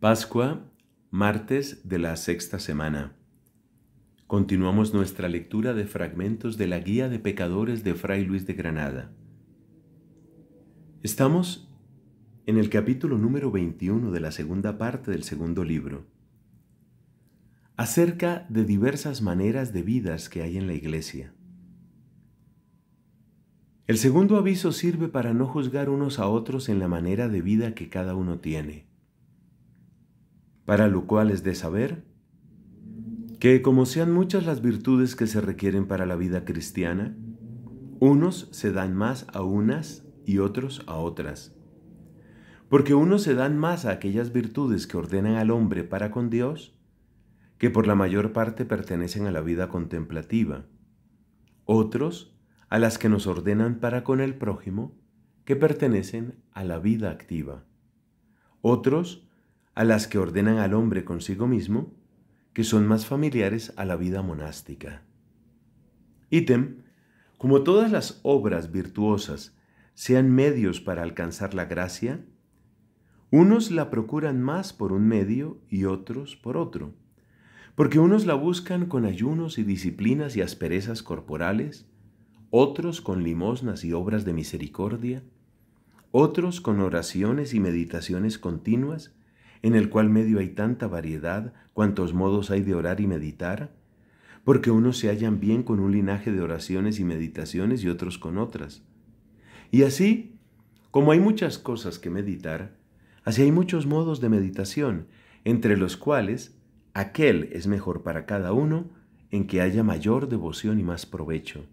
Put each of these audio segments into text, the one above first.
Pascua, martes de la sexta semana. Continuamos nuestra lectura de fragmentos de la Guía de Pecadores de Fray Luis de Granada. Estamos en el capítulo número 21 de la segunda parte del segundo libro, acerca de diversas maneras de vidas que hay en la Iglesia. El segundo aviso sirve para no juzgar unos a otros en la manera de vida que cada uno tiene para lo cual es de saber que como sean muchas las virtudes que se requieren para la vida cristiana, unos se dan más a unas y otros a otras. Porque unos se dan más a aquellas virtudes que ordenan al hombre para con Dios, que por la mayor parte pertenecen a la vida contemplativa. Otros a las que nos ordenan para con el prójimo, que pertenecen a la vida activa. Otros a las que ordenan al hombre consigo mismo, que son más familiares a la vida monástica. Ítem, como todas las obras virtuosas sean medios para alcanzar la gracia, unos la procuran más por un medio y otros por otro, porque unos la buscan con ayunos y disciplinas y asperezas corporales, otros con limosnas y obras de misericordia, otros con oraciones y meditaciones continuas, en el cual medio hay tanta variedad, cuantos modos hay de orar y meditar? Porque unos se hallan bien con un linaje de oraciones y meditaciones y otros con otras. Y así, como hay muchas cosas que meditar, así hay muchos modos de meditación, entre los cuales aquel es mejor para cada uno en que haya mayor devoción y más provecho.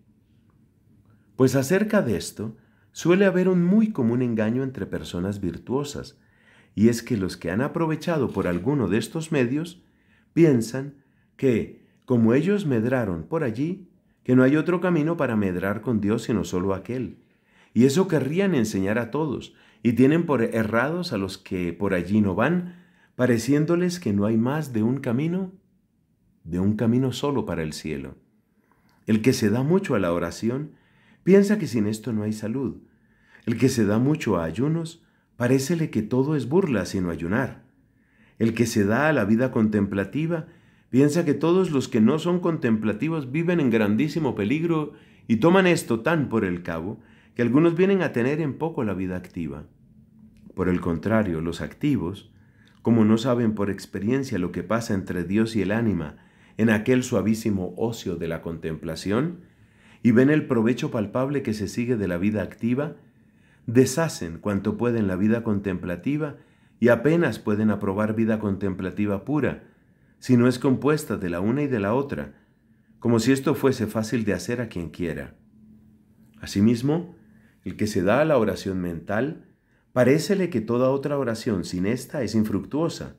Pues acerca de esto, suele haber un muy común engaño entre personas virtuosas, y es que los que han aprovechado por alguno de estos medios piensan que, como ellos medraron por allí, que no hay otro camino para medrar con Dios sino solo aquel. Y eso querrían enseñar a todos, y tienen por errados a los que por allí no van, pareciéndoles que no hay más de un camino, de un camino solo para el cielo. El que se da mucho a la oración piensa que sin esto no hay salud. El que se da mucho a ayunos parécele que todo es burla sino ayunar. El que se da a la vida contemplativa piensa que todos los que no son contemplativos viven en grandísimo peligro y toman esto tan por el cabo que algunos vienen a tener en poco la vida activa. Por el contrario, los activos, como no saben por experiencia lo que pasa entre Dios y el ánima en aquel suavísimo ocio de la contemplación, y ven el provecho palpable que se sigue de la vida activa, deshacen cuanto pueden la vida contemplativa y apenas pueden aprobar vida contemplativa pura, si no es compuesta de la una y de la otra, como si esto fuese fácil de hacer a quien quiera. Asimismo, el que se da a la oración mental, parécele que toda otra oración sin esta es infructuosa,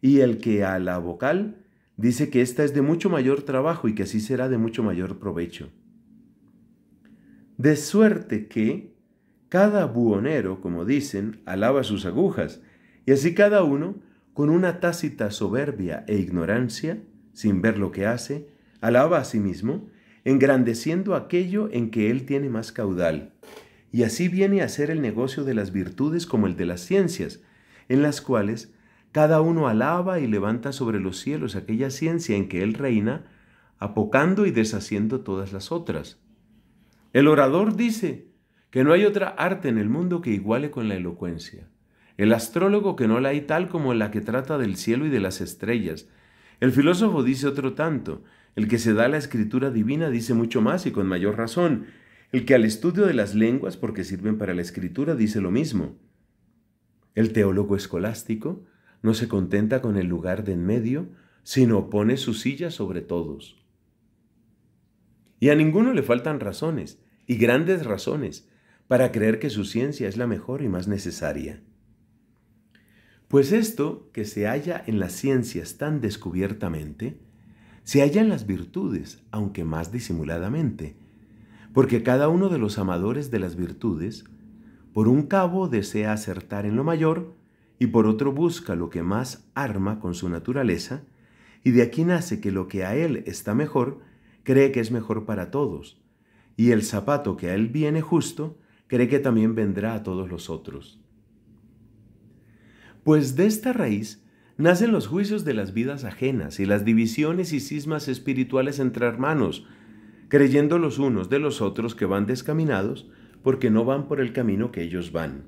y el que a la vocal dice que esta es de mucho mayor trabajo y que así será de mucho mayor provecho. De suerte que, cada buhonero, como dicen, alaba sus agujas, y así cada uno, con una tácita soberbia e ignorancia, sin ver lo que hace, alaba a sí mismo, engrandeciendo aquello en que él tiene más caudal. Y así viene a ser el negocio de las virtudes como el de las ciencias, en las cuales cada uno alaba y levanta sobre los cielos aquella ciencia en que él reina, apocando y deshaciendo todas las otras. El orador dice, que no hay otra arte en el mundo que iguale con la elocuencia. El astrólogo que no la hay tal como la que trata del cielo y de las estrellas. El filósofo dice otro tanto. El que se da a la escritura divina dice mucho más y con mayor razón. El que al estudio de las lenguas, porque sirven para la escritura, dice lo mismo. El teólogo escolástico no se contenta con el lugar de en medio, sino pone su silla sobre todos. Y a ninguno le faltan razones, y grandes razones, para creer que su ciencia es la mejor y más necesaria. Pues esto que se halla en las ciencias tan descubiertamente, se halla en las virtudes, aunque más disimuladamente, porque cada uno de los amadores de las virtudes, por un cabo desea acertar en lo mayor y por otro busca lo que más arma con su naturaleza, y de aquí nace que lo que a él está mejor, cree que es mejor para todos, y el zapato que a él viene justo, cree que también vendrá a todos los otros. Pues de esta raíz nacen los juicios de las vidas ajenas y las divisiones y cismas espirituales entre hermanos, creyendo los unos de los otros que van descaminados porque no van por el camino que ellos van.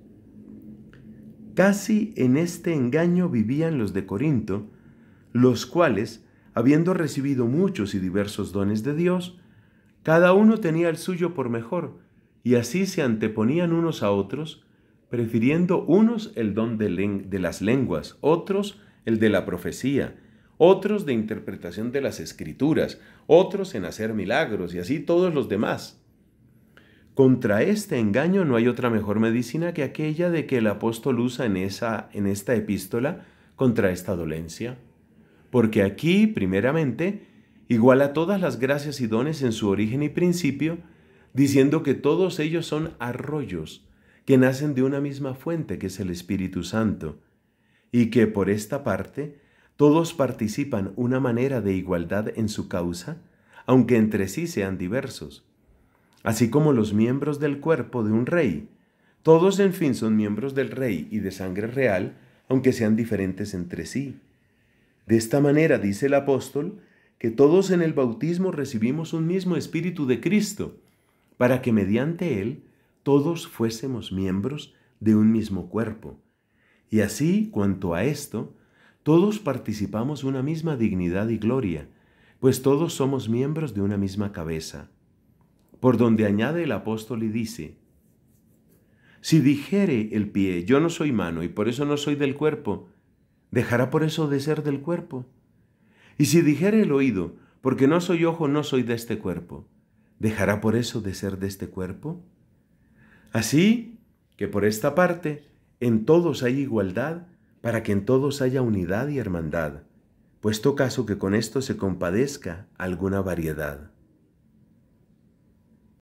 Casi en este engaño vivían los de Corinto, los cuales, habiendo recibido muchos y diversos dones de Dios, cada uno tenía el suyo por mejor, y así se anteponían unos a otros, prefiriendo unos el don de, las lenguas, otros el de la profecía, otros de interpretación de las escrituras, otros en hacer milagros y así todos los demás. Contra este engaño no hay otra mejor medicina que aquella de que el apóstol usa en, esa, en esta epístola contra esta dolencia. Porque aquí, primeramente, igual a todas las gracias y dones en su origen y principio, diciendo que todos ellos son arroyos que nacen de una misma fuente que es el Espíritu Santo, y que por esta parte todos participan una manera de igualdad en su causa, aunque entre sí sean diversos. Así como los miembros del cuerpo de un rey, todos en fin son miembros del rey y de sangre real, aunque sean diferentes entre sí. De esta manera, dice el apóstol, que todos en el bautismo recibimos un mismo espíritu de Cristo, para que mediante él todos fuésemos miembros de un mismo cuerpo. Y así, cuanto a esto, todos participamos una misma dignidad y gloria, pues todos somos miembros de una misma cabeza. Por donde añade el apóstol y dice, si dijere el pie, yo no soy mano y por eso no soy del cuerpo, dejará por eso de ser del cuerpo. Y si dijere el oído, porque no soy ojo, no soy de este cuerpo, ¿Dejará por eso de ser de este cuerpo? Así que por esta parte, en todos hay igualdad, para que en todos haya unidad y hermandad, puesto caso que con esto se compadezca alguna variedad.